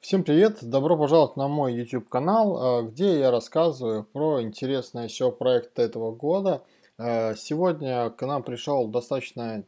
Всем привет! Добро пожаловать на мой YouTube канал, а, где я рассказываю про интересные SEO проекты этого года. А, сегодня к нам пришел достаточно,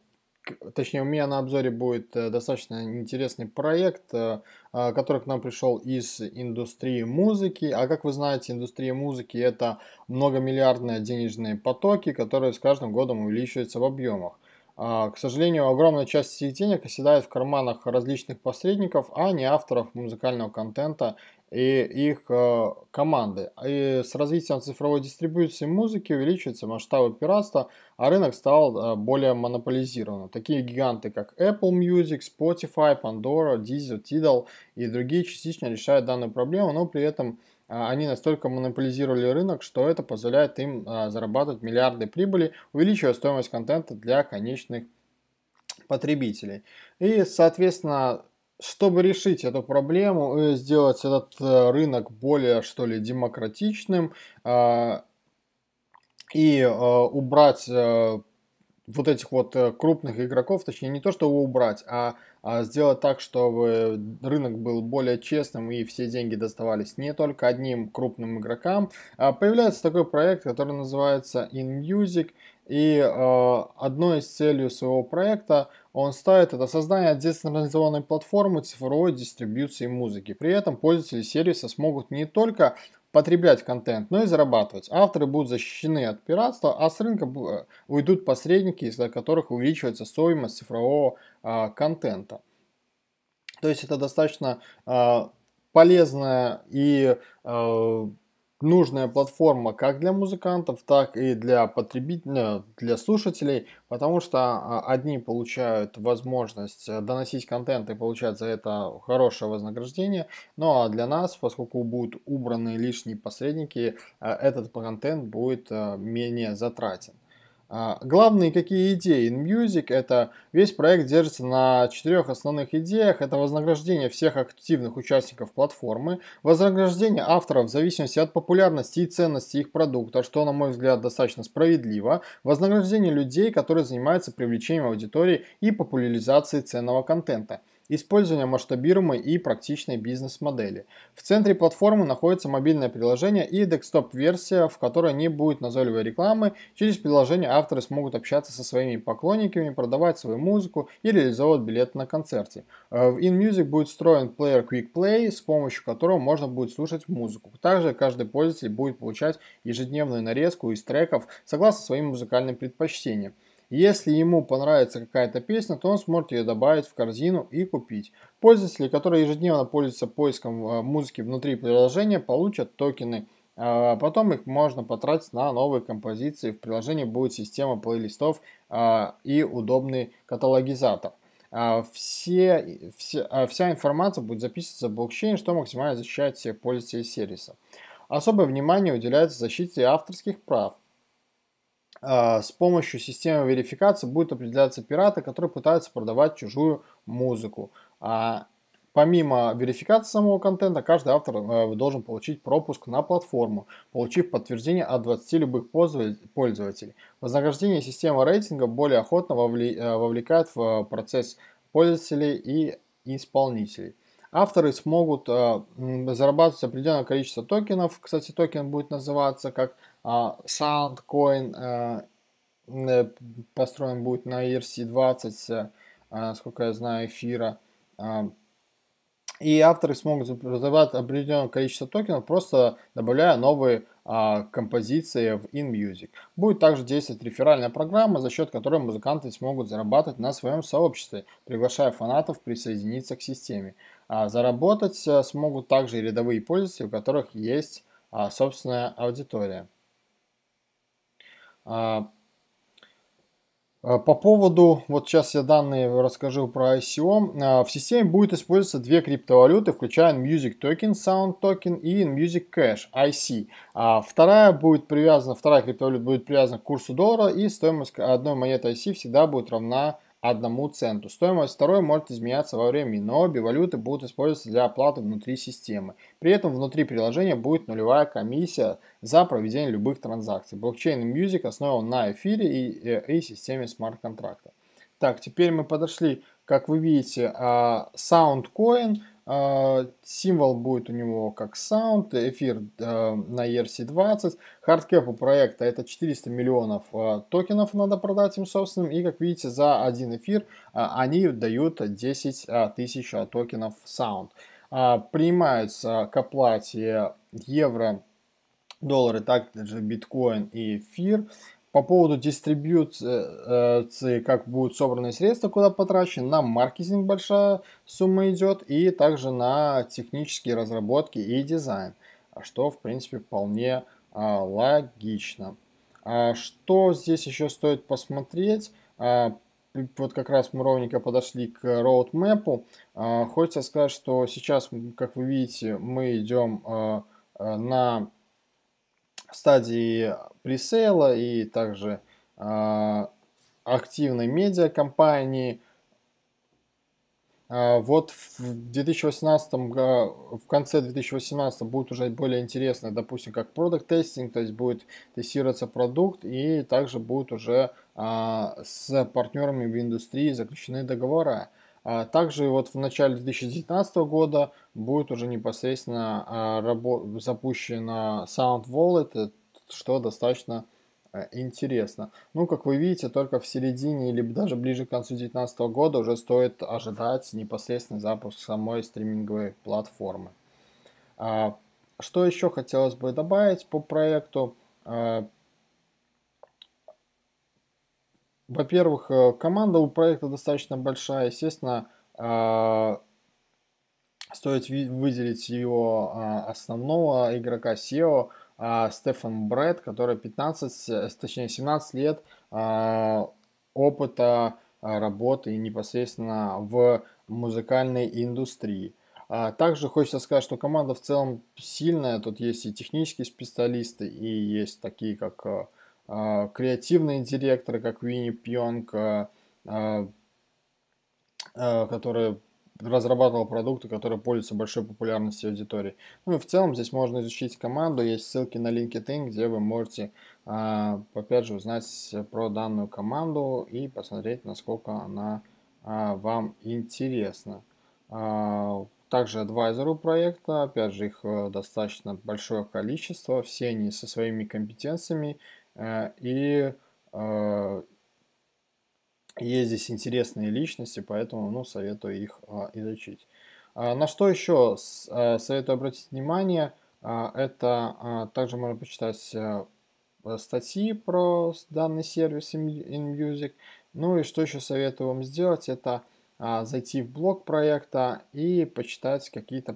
точнее у меня на обзоре будет э, достаточно интересный проект, э, а, который к нам пришел из индустрии музыки. А как вы знаете, индустрия музыки это многомиллиардные денежные потоки, которые с каждым годом увеличиваются в объемах. А, к сожалению, огромная часть сих денег оседает в карманах различных посредников, а не авторов музыкального контента и их э, команды. И с развитием цифровой дистрибуции музыки увеличиваются масштабы пиратства, а рынок стал э, более монополизированным. Такие гиганты, как Apple Music, Spotify, Pandora, Deezer, Tidal и другие частично решают данную проблему, но при этом а, они настолько монополизировали рынок, что это позволяет им а, зарабатывать миллиарды прибыли, увеличивая стоимость контента для конечных потребителей. И, соответственно, чтобы решить эту проблему и э, сделать этот э, рынок более, что ли, демократичным а, и э, убрать вот этих вот э, крупных игроков, точнее не то, чтобы убрать, а, а сделать так, чтобы рынок был более честным и все деньги доставались не только одним крупным игрокам. А появляется такой проект, который называется InMusic, и э, одной из целей своего проекта он ставит это создание децентрализованной платформы цифровой дистрибьюции музыки. При этом пользователи сервиса смогут не только потреблять контент, но и зарабатывать. Авторы будут защищены от пиратства, а с рынка э, уйдут посредники, из-за которых увеличивается стоимость цифрового а, контента. То есть это достаточно а, полезная и а, нужная платформа как для музыкантов, так и для потребителей, э, для слушателей, потому что а, одни получают возможность э, доносить контент и получать за это хорошее вознаграждение, ну а для нас, поскольку будут убраны лишние посредники, э, этот контент будет менее затратен. А, главные какие идеи InMusic – это весь проект держится на четырех основных идеях. Это вознаграждение всех активных участников платформы, вознаграждение авторов в зависимости от популярности и ценности их продукта, что, на мой взгляд, достаточно справедливо, вознаграждение людей, которые занимаются привлечением аудитории и популяризацией ценного контента – использования масштабируемой и практичной бизнес-модели. В центре платформы находится мобильное приложение и декстоп-версия, в которой не будет назойливой рекламы. Через приложение авторы смогут общаться со своими поклонниками, продавать свою музыку и реализовывать билеты на концерте. Э, в InMusic будет встроен плеер Quick Play, с помощью которого можно будет слушать музыку. Также каждый пользователь будет получать ежедневную нарезку из треков согласно своим музыкальным предпочтениям. Если ему понравится какая-то песня, то он сможет ее добавить в корзину и купить. Пользователи, которые ежедневно пользуются поиском э, музыки внутри приложения, получат токены. А потом их можно потратить на новые композиции. В приложении будет система плейлистов а, и удобный каталогизатор. А, все, все, вся информация будет записываться в блокчейн, что максимально защищает всех пользователей сервиса. Особое внимание уделяется защите авторских прав. А, с помощью системы верификации будет определяться пираты, которые пытаются продавать чужую музыку. А помимо верификации самого контента, каждый автор э, должен получить пропуск на платформу, получив подтверждение от 20 любых пользователей. Вознаграждение системы рейтинга более охотно э, вовлекает в э, процесс пользователей и исполнителей авторы смогут э, зарабатывать определенное количество токенов. Кстати, токен будет называться как SoundCoin а, э, э, построен будет на ERC-20, э, насколько я знаю, эфира. А, и авторы смогут разрабатывать определенное количество токенов, просто добавляя новые а, композиции в InMusic. Будет также действовать реферальная программа, за счет которой музыканты смогут зарабатывать на своем сообществе, приглашая фанатов присоединиться к системе. заработать смогут также и рядовые пользователи, у которых есть собственная аудитория. А, а, по поводу, вот сейчас я данные расскажу про ICO. А, в системе будет использоваться две криптовалюты, включая Music Token, Sound Token и Music Cash, IC. вторая будет привязана, вторая криптовалюта будет привязана к курсу доллара и стоимость одной монеты IC всегда будет равна одному центу. Стоимость второй может изменяться во времени, но обе валюты будут использоваться для оплаты внутри системы. При этом внутри приложения будет нулевая комиссия за проведение любых транзакций. Блокчейн Music основан на эфире и, э, и системе смарт-контракта. Так, теперь мы подошли, как вы видите, а, SoundCoin – а, символ будет у него как Sound, эфир э, на ERC20. Хардкэп у проекта это 400 миллионов а, токенов надо продать им собственным. И как видите, за один эфир а, они дают 10 тысяч токенов Sound. Принимаются к оплате евро, доллары, также биткоин и эфир по поводу дистрибьюции, э, э, как будут собраны средства, куда потрачены, на маркетинг большая сумма идет, и также на технические разработки и дизайн, что, в принципе, вполне а, логично. А, что здесь еще стоит посмотреть? А, вот как раз мы ровненько подошли к роудмэпу. А, хочется сказать, что сейчас, как вы видите, мы идем а, э, на стадии пресейла и также э, активной медиакомпании. Э, вот в 2018, в конце 2018 будет уже более интересно, допустим, как продукт тестинг, то есть будет тестироваться продукт и также будут уже э, с партнерами в индустрии заключены договора. А также вот в начале 2019 года будет уже непосредственно а, запущена Sound Wallet, э, что достаточно э, интересно. Ну, как вы видите, только в середине или даже ближе к концу 2019 года уже стоит ожидать непосредственный запуск самой стриминговой платформы. А, что еще хотелось бы добавить по проекту? во-первых, э, команда у проекта достаточно большая, естественно, э, стоит выделить его э, основного игрока SEO, Стефан Брэд, который 15, точнее 17 лет опыта работы непосредственно в музыкальной индустрии. Также хочется сказать, что команда в целом сильная. Тут есть и технические специалисты, и есть такие, как а, креативные директоры, как Винни Пьонг, а, а, который разрабатывал продукты, которые пользуются большой популярностью аудитории. Ну и в целом здесь можно изучить команду, есть ссылки на LinkedIn, где вы можете, опять же, узнать про данную команду и посмотреть, насколько она вам интересна. Также адвайзеру проекта, опять же, их э, достаточно большое количество, все они со своими компетенциями, Э, и э, есть здесь интересные личности, поэтому ну, советую их а, изучить. А, на что еще э, советую обратить внимание, а, это также можно почитать статьи про данный сервис InMusic. Ну и что еще советую вам сделать, это зайти в блог проекта и почитать какие-то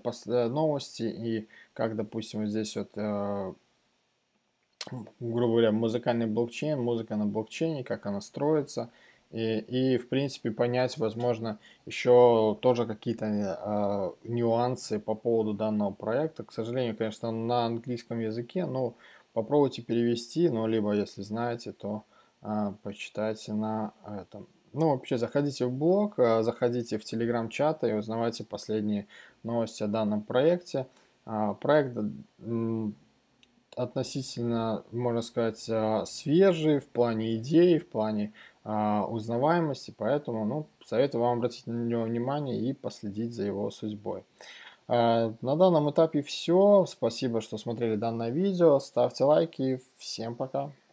новости и как, допустим, здесь вот грубо говоря, музыкальный блокчейн, музыка на блокчейне, как она строится, и, и в принципе, понять, возможно, еще тоже какие-то э, нюансы по поводу данного проекта. К сожалению, конечно, на английском языке, но попробуйте перевести, ну, либо, если знаете, то э, почитайте на этом. Ну, вообще, заходите в блог, а, заходите в телеграм-чат и узнавайте последние новости о данном проекте. проект относительно, можно сказать, а, свежий в плане идей, в плане а, узнаваемости, поэтому ну, советую вам обратить на него внимание и последить за его судьбой. А, на данном этапе все. Спасибо, что смотрели данное видео. Ставьте лайки. Всем пока.